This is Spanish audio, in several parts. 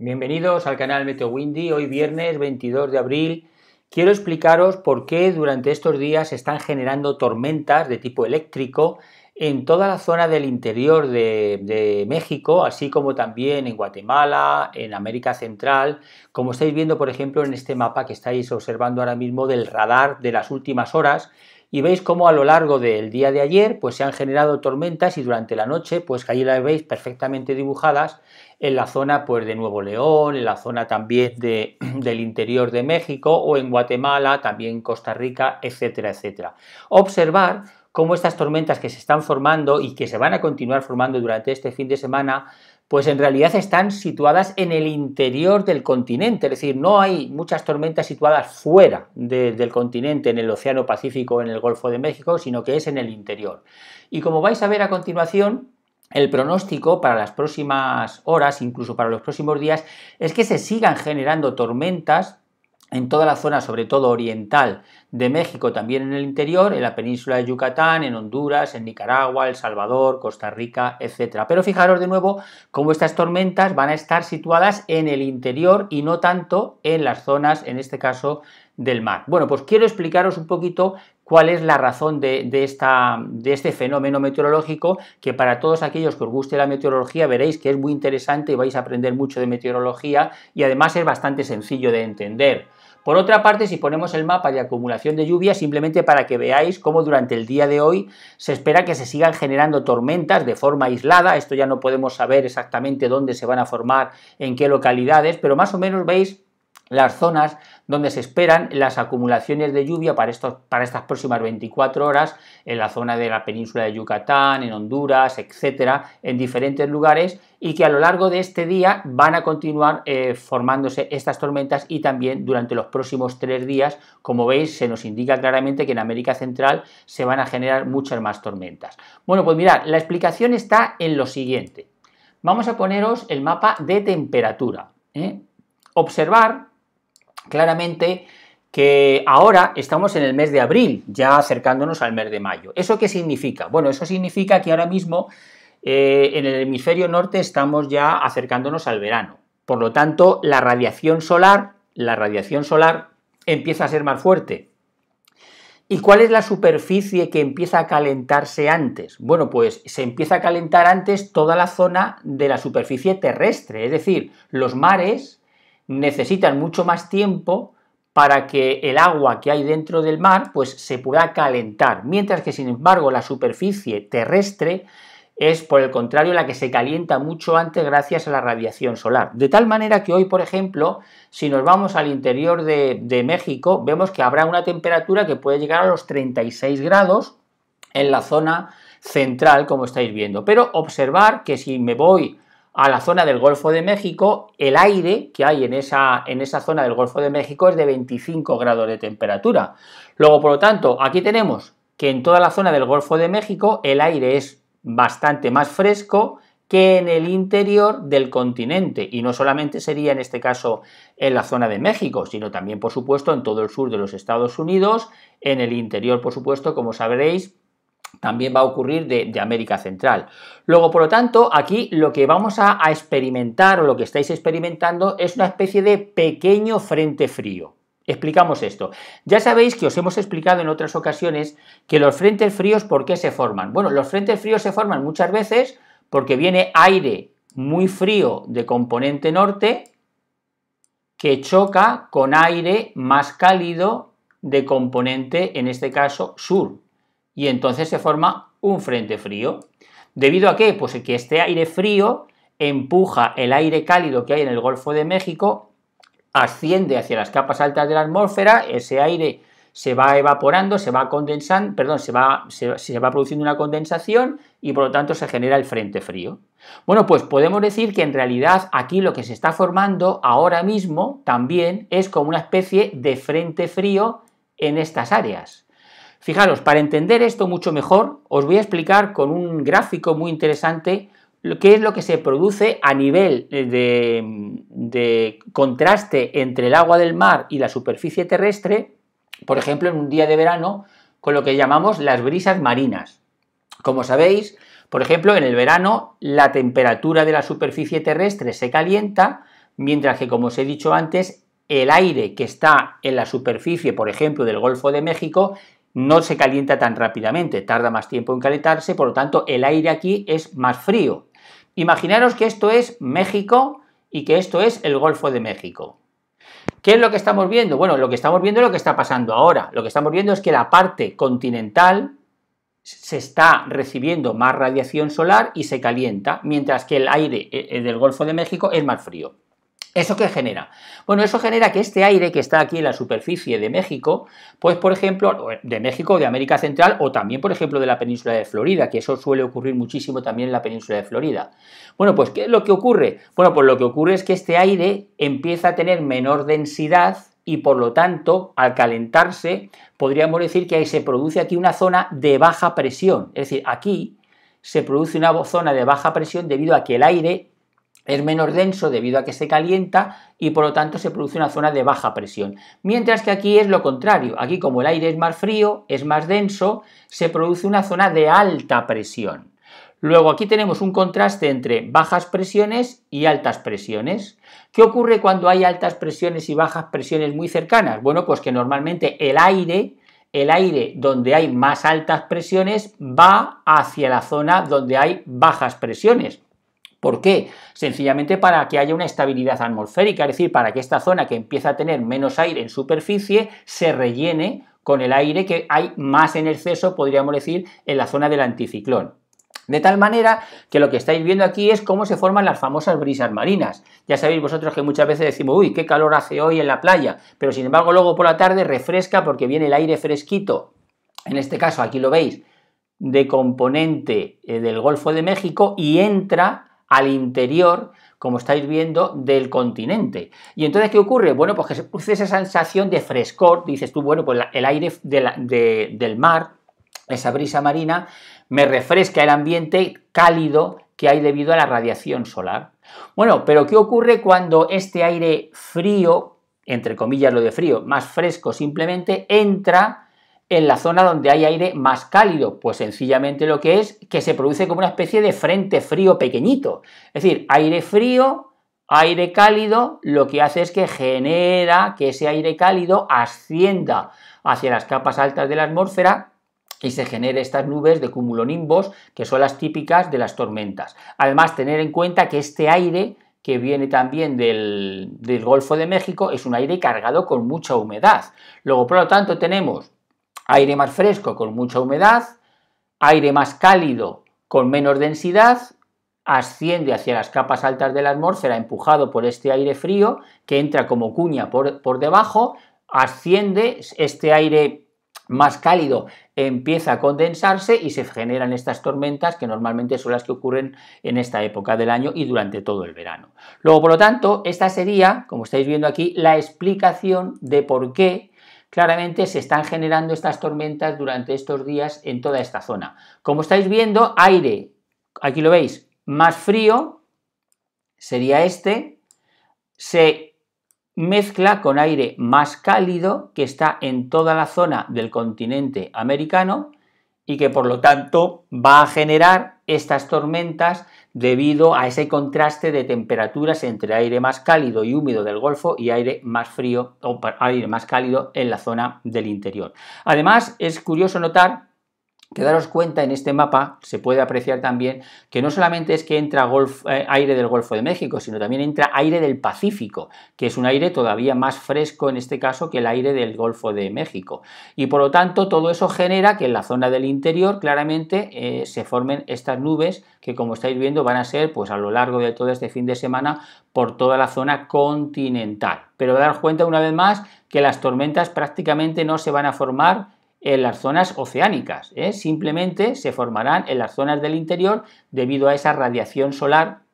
Bienvenidos al canal Meteo Windy. Hoy viernes 22 de abril quiero explicaros por qué durante estos días se están generando tormentas de tipo eléctrico en toda la zona del interior de, de, México, así como también en Guatemala, en América Central, como estáis viendo por ejemplo en este mapa que estáis observando ahora mismo del radar de las últimas horas, y veis cómo a lo largo del día de ayer pues se han generado tormentas y durante la noche pues que ahí las veis perfectamente dibujadas en la zona pues de Nuevo León, en la zona también de, del interior de México o en Guatemala, también Costa Rica, etcétera, etcétera. Observar cómo estas tormentas que se están formando y que se van a continuar formando durante este fin de semana pues en realidad están situadas en el interior del continente, es decir, no hay muchas tormentas situadas fuera del continente, en el Océano Pacífico, en el Golfo de México, sino que es en el interior. Y como vais a ver a continuación, el pronóstico para las próximas horas, incluso para los próximos días, es que se sigan generando tormentas en toda la zona, sobre todo oriental de México, también en el interior, en la península de Yucatán, en Honduras, en Nicaragua, El Salvador, Costa Rica, etcétera. Pero fijaros de nuevo cómo estas tormentas van a estar situadas en el interior y no tanto en las zonas, en este caso, del mar. Bueno, pues quiero explicaros un poquito cuál es la razón de, esta, de, este fenómeno meteorológico, que para todos aquellos que os guste la meteorología veréis que es muy interesante y vais a aprender mucho de meteorología y además es bastante sencillo de entender. Por otra parte, si ponemos el mapa de acumulación de lluvia, simplemente para que veáis cómo durante el día de hoy se espera que se sigan generando tormentas de forma aislada, esto ya no podemos saber exactamente dónde se van a formar, en qué localidades, pero más o menos veis las zonas donde se esperan las acumulaciones de lluvia para, estos, para estas próximas 24 horas en la zona de la península de Yucatán, en Honduras, etcétera, en diferentes lugares y que a lo largo de este día van a continuar eh, formándose estas tormentas y también durante los próximos tres días, como veis, se nos indica claramente que en América Central se van a generar muchas más tormentas. Bueno, pues mirad, la explicación está en lo siguiente. Vamos a poneros el mapa de temperatura. ¿eh? Observar claramente que ahora estamos en el mes de abril, ya acercándonos al mes de mayo. ¿Eso qué significa? Bueno, eso significa que ahora mismo eh, en el hemisferio norte estamos ya acercándonos al verano. Por lo tanto, la radiación solar, la radiación solar empieza a ser más fuerte. ¿Y cuál es la superficie que empieza a calentarse antes? Bueno, pues se empieza a calentar antes toda la zona de la superficie terrestre, es decir, los mares, necesitan mucho más tiempo para que el agua que hay dentro del mar pues se pueda calentar, mientras que sin embargo la superficie terrestre es por el contrario la que se calienta mucho antes gracias a la radiación solar. De tal manera que hoy, por ejemplo, si nos vamos al interior de, de México, vemos que habrá una temperatura que puede llegar a los 36 grados en la zona central, como estáis viendo. Pero observar que si me voy a la zona del Golfo de México, el aire que hay en esa, en esa zona del Golfo de México es de 25 grados de temperatura. Luego, por lo tanto, aquí tenemos que en toda la zona del Golfo de México el aire es bastante más fresco que en el interior del continente. Y no solamente sería en este caso en la zona de México, sino también, por supuesto, en todo el sur de los Estados Unidos, en el interior, por supuesto, como sabréis, también va a ocurrir de, América Central. Luego, por lo tanto, aquí lo que vamos a, a, experimentar o lo que estáis experimentando es una especie de pequeño frente frío. Explicamos esto. Ya sabéis que os hemos explicado en otras ocasiones que los frentes fríos, ¿por qué se forman? Bueno, los frentes fríos se forman muchas veces porque viene aire muy frío de componente norte que choca con aire más cálido de componente, en este caso, sur, y entonces se forma un frente frío. ¿Debido a qué? Pues que este aire frío empuja el aire cálido que hay en el Golfo de México, asciende hacia las capas altas de la atmósfera, ese aire se va evaporando, se va condensando, perdón, se va, se, se va produciendo una condensación y por lo tanto se genera el frente frío. Bueno, pues podemos decir que en realidad aquí lo que se está formando ahora mismo también es como una especie de frente frío en estas áreas. Fijaros, para entender esto mucho mejor, os voy a explicar con un gráfico muy interesante qué es lo que se produce a nivel de, de contraste entre el agua del mar y la superficie terrestre, por ejemplo, en un día de verano, con lo que llamamos las brisas marinas. Como sabéis, por ejemplo, en el verano la temperatura de la superficie terrestre se calienta, mientras que, como os he dicho antes, el aire que está en la superficie, por ejemplo, del Golfo de México, no se calienta tan rápidamente, tarda más tiempo en calentarse, por lo tanto el aire aquí es más frío. Imaginaros que esto es México y que esto es el Golfo de México. ¿Qué es lo que estamos viendo? Bueno, lo que estamos viendo es lo que está pasando ahora. Lo que estamos viendo es que la parte continental se está recibiendo más radiación solar y se calienta, mientras que el aire eh, eh, del Golfo de México es más frío. ¿Eso qué genera? Bueno, eso genera que este aire que está aquí en la superficie de México, pues por ejemplo, de México, de América Central o también por ejemplo de la península de Florida, que eso suele ocurrir muchísimo también en la península de Florida. Bueno, pues ¿qué es lo que ocurre? Bueno, pues lo que ocurre es que este aire empieza a tener menor densidad y por lo tanto, al calentarse, podríamos decir que ahí se produce aquí una zona de baja presión. Es decir, aquí se produce una zona de baja presión debido a que el aire es menos denso debido a que se calienta y por lo tanto se produce una zona de baja presión. Mientras que aquí es lo contrario, aquí como el aire es más frío, es más denso, se produce una zona de alta presión. Luego aquí tenemos un contraste entre bajas presiones y altas presiones. ¿Qué ocurre cuando hay altas presiones y bajas presiones muy cercanas? Bueno, pues que normalmente el aire, el aire donde hay más altas presiones va hacia la zona donde hay bajas presiones. ¿Por qué? Sencillamente para que haya una estabilidad atmosférica, es decir, para que esta zona que empieza a tener menos aire en superficie se rellene con el aire que hay más en exceso, podríamos decir, en la zona del anticiclón. De tal manera que lo que estáis viendo aquí es cómo se forman las famosas brisas marinas. Ya sabéis vosotros que muchas veces decimos, uy, qué calor hace hoy en la playa, pero sin embargo luego por la tarde refresca porque viene el aire fresquito. En este caso, aquí lo veis, de componente eh, del Golfo de México y entra al interior, como estáis viendo, del continente. ¿Y entonces qué ocurre? Bueno, pues que se produce esa sensación de frescor, dices tú, bueno, pues el aire del mar, esa brisa marina, me refresca el ambiente cálido que hay debido a la radiación solar. Bueno, pero ¿qué ocurre cuando este aire frío, entre comillas lo de frío, más fresco simplemente, entra en la zona donde hay aire más cálido? Pues sencillamente lo que es que se produce como una especie de frente frío pequeñito. Es decir, aire frío, aire cálido, lo que hace es que genera que ese aire cálido ascienda hacia las capas altas de la atmósfera y se genere estas nubes de cumulonimbos que son las típicas de las tormentas. Además, tener en cuenta que este aire que viene también del, del Golfo de México es un aire cargado con mucha humedad. Luego, por lo tanto, tenemos aire más fresco con mucha humedad, aire más cálido con menos densidad, asciende hacia las capas altas del la atmósfera empujado por este aire frío que entra como cuña por, por debajo, asciende este aire más cálido empieza a condensarse y se generan estas tormentas que normalmente son las que ocurren en esta época del año y durante todo el verano. Luego, por lo tanto, esta sería, como estáis viendo aquí, la explicación de por qué claramente se están generando estas tormentas durante estos días en toda esta zona. Como estáis viendo, aire, aquí lo veis, más frío sería este, se mezcla con aire más cálido que está en toda la zona del continente americano y que por lo tanto va a generar estas tormentas debido a ese contraste de temperaturas entre aire más cálido y húmedo del Golfo y aire más frío o aire más cálido en la zona del interior. Además, es curioso notar que daros cuenta en este mapa se puede apreciar también que no solamente es que entra eh, aire del Golfo de México, sino también entra aire del Pacífico, que es un aire todavía más fresco en este caso que el aire del Golfo de México. Y por lo tanto todo eso genera que en la zona del interior claramente eh, se formen estas nubes que como estáis viendo van a ser pues a lo largo de todo este fin de semana por toda la zona continental. Pero daros cuenta una vez más que las tormentas prácticamente no se van a formar en las zonas oceánicas, ¿eh? simplemente se formarán en las zonas del interior debido a esa radiación solar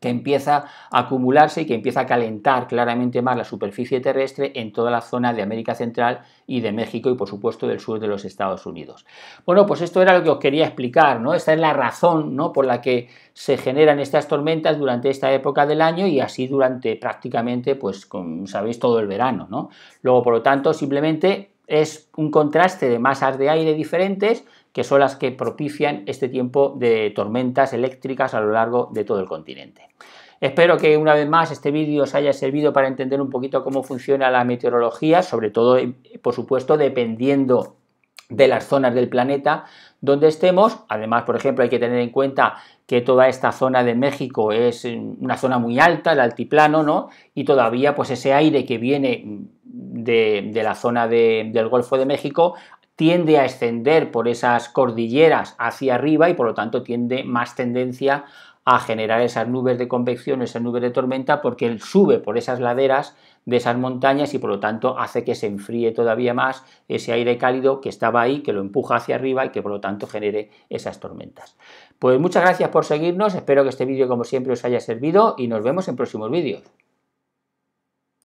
que empieza a acumularse y que empieza a calentar claramente más la superficie terrestre en toda la zona de América Central y de México y por supuesto del sur de los Estados Unidos. Bueno, pues esto era lo que os quería explicar, ¿no? Esta es la razón, ¿no? por la que se generan estas tormentas durante esta época del año y así durante prácticamente pues como sabéis todo el verano, ¿no? Luego, por lo tanto, simplemente es un contraste de masas de aire diferentes que son las que propician este tiempo de tormentas eléctricas a lo largo de todo el continente. Espero que una vez más este vídeo os haya servido para entender un poquito cómo funciona la meteorología, sobre todo, por supuesto, dependiendo de las zonas del planeta donde estemos. Además, por ejemplo, hay que tener en cuenta que toda esta zona de México es mm, una zona muy alta, el altiplano, ¿no? Y todavía, pues ese aire que viene mm, de, la zona del Golfo de México tiende a extender por esas cordilleras hacia arriba y por lo tanto tiende más tendencia a generar esas nubes de convección, esas nubes de tormenta, porque él sube por esas laderas de esas montañas y por lo tanto hace que se enfríe todavía más ese aire cálido que estaba ahí, que lo empuja hacia arriba y que por lo tanto genere esas tormentas. Pues muchas gracias por seguirnos, espero que este vídeo como siempre os haya servido y nos vemos en próximos vídeos.